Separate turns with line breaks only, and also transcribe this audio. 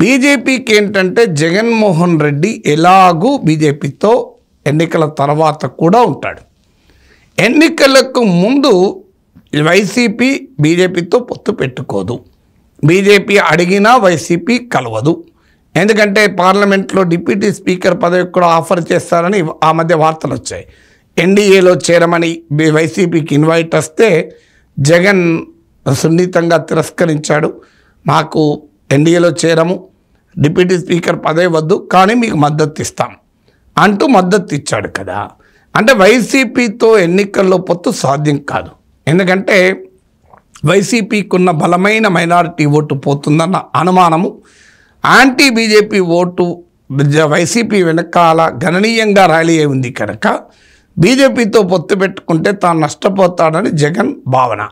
బీజేపీకి ఏంటంటే జగన్మోహన్ రెడ్డి ఎలాగూ బీజేపీతో ఎన్నికల తర్వాత కూడా ఉంటాడు ఎన్నికలకు ముందు వైసీపీ బీజేపీతో పొత్తు పెట్టుకోదు బీజేపీ అడిగినా వైసీపీ కలవదు ఎందుకంటే పార్లమెంట్లో డిప్యూటీ స్పీకర్ పదవి కూడా ఆఫర్ చేస్తారని ఆ మధ్య వార్తలు వచ్చాయి ఎన్డీఏలో చేరమని వైసీపీకి ఇన్వైట్ వస్తే జగన్ సున్నితంగా తిరస్కరించాడు మాకు ఎన్డీఏలో చేరము డిప్యూటీ స్పీకర్ పదే వద్దు కానీ మీకు మద్దతు ఇస్తాం అంటూ మద్దతు ఇచ్చాడు కదా అంటే వైసీపీతో ఎన్నికల్లో పొత్తు సాధ్యం కాదు ఎందుకంటే వైసీపీకున్న బలమైన మైనారిటీ ఓటు పోతుందన్న అనుమానము యాంటీ బీజేపీ ఓటు వైసీపీ వెనకాల గణనీయంగా ర్యాలీ అయి ఉంది కనుక బీజేపీతో పొత్తు పెట్టుకుంటే తాను నష్టపోతాడని జగన్ భావన